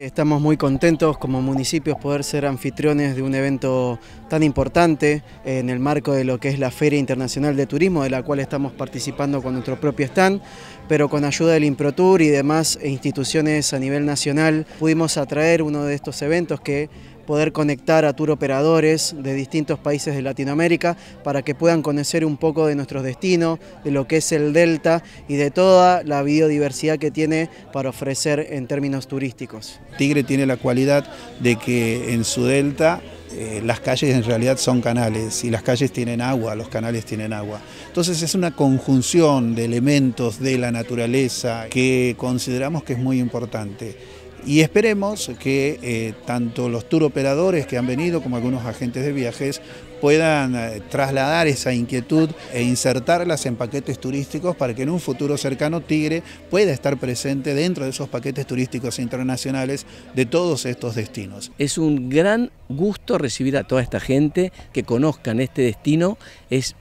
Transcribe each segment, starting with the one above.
Estamos muy contentos como municipios poder ser anfitriones de un evento tan importante en el marco de lo que es la Feria Internacional de Turismo, de la cual estamos participando con nuestro propio stand, pero con ayuda del ImproTour y demás instituciones a nivel nacional pudimos atraer uno de estos eventos que poder conectar a tour operadores de distintos países de Latinoamérica para que puedan conocer un poco de nuestro destino, de lo que es el delta y de toda la biodiversidad que tiene para ofrecer en términos turísticos. Tigre tiene la cualidad de que en su delta eh, las calles en realidad son canales y las calles tienen agua, los canales tienen agua. Entonces es una conjunción de elementos de la naturaleza que consideramos que es muy importante. Y esperemos que eh, tanto los tour operadores que han venido como algunos agentes de viajes puedan eh, trasladar esa inquietud e insertarlas en paquetes turísticos para que en un futuro cercano Tigre pueda estar presente dentro de esos paquetes turísticos internacionales de todos estos destinos. Es un gran gusto recibir a toda esta gente que conozcan este destino, es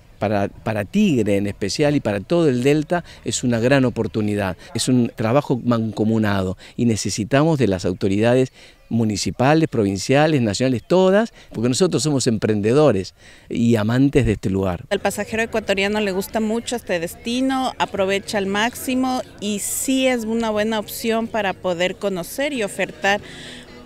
para, Tigre en especial y para todo el Delta es una gran oportunidad. Es un trabajo mancomunado y necesitamos de las autoridades municipales, provinciales, nacionales, todas, porque nosotros somos emprendedores y amantes de este lugar. Al pasajero ecuatoriano le gusta mucho este destino, aprovecha al máximo y sí es una buena opción para poder conocer y ofertar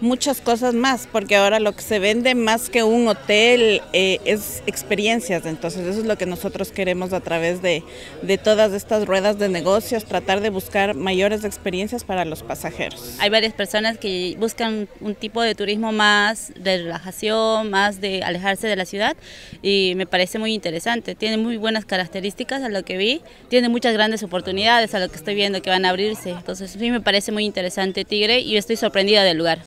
muchas cosas más, porque ahora lo que se vende más que un hotel eh, es experiencias, entonces eso es lo que nosotros queremos a través de, de, todas estas ruedas de negocios, tratar de buscar mayores experiencias para los pasajeros. Hay varias personas que buscan un tipo de turismo más de relajación, más de alejarse de la ciudad y me parece muy interesante, tiene muy buenas características a lo que vi, tiene muchas grandes oportunidades a lo que estoy viendo que van a abrirse, entonces sí me parece muy interesante Tigre y estoy sorprendida del lugar.